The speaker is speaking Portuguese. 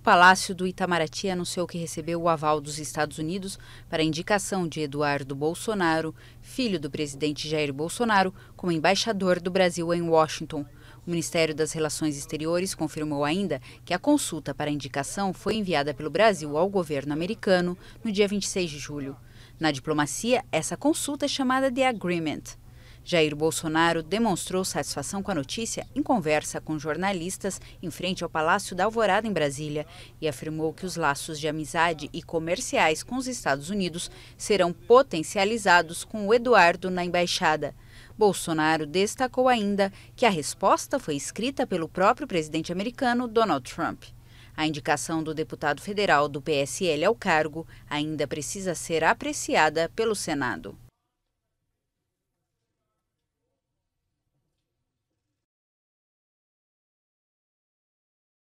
O Palácio do Itamaraty anunciou que recebeu o aval dos Estados Unidos para a indicação de Eduardo Bolsonaro, filho do presidente Jair Bolsonaro, como embaixador do Brasil em Washington. O Ministério das Relações Exteriores confirmou ainda que a consulta para a indicação foi enviada pelo Brasil ao governo americano no dia 26 de julho. Na diplomacia, essa consulta é chamada de agreement. Jair Bolsonaro demonstrou satisfação com a notícia em conversa com jornalistas em frente ao Palácio da Alvorada, em Brasília, e afirmou que os laços de amizade e comerciais com os Estados Unidos serão potencializados com o Eduardo na embaixada. Bolsonaro destacou ainda que a resposta foi escrita pelo próprio presidente americano Donald Trump. A indicação do deputado federal do PSL ao cargo ainda precisa ser apreciada pelo Senado.